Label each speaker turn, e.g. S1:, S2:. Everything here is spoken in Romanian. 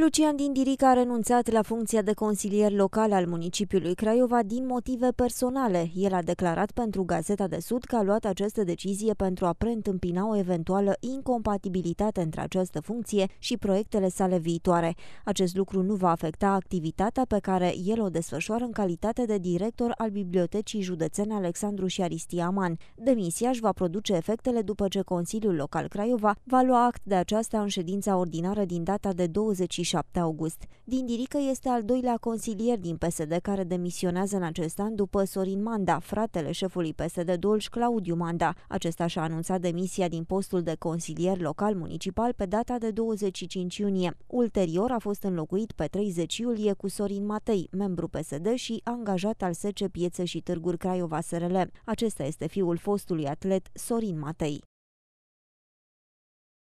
S1: Lucian Dindiric a renunțat la funcția de consilier local al municipiului Craiova din motive personale. El a declarat pentru Gazeta de Sud că a luat această decizie pentru a preîntâmpina o eventuală incompatibilitate între această funcție și proiectele sale viitoare. Acest lucru nu va afecta activitatea pe care el o desfășoară în calitate de director al Bibliotecii Județene Alexandru și Aristiaman. Demisia își va produce efectele după ce Consiliul Local Craiova va lua act de aceasta în ședința ordinară din data de 26 27 august. Din Dirică este al doilea consilier din PSD care demisionează în acest an după Sorin Manda, fratele șefului PSD Dolj Claudiu Manda. Acesta și-a anunțat demisia din postul de consilier local municipal pe data de 25 iunie. Ulterior a fost înlocuit pe 30 iulie cu Sorin Matei, membru PSD și angajat al SC Piețe și Târguri Craiova SRL. Acesta este fiul fostului atlet Sorin Matei.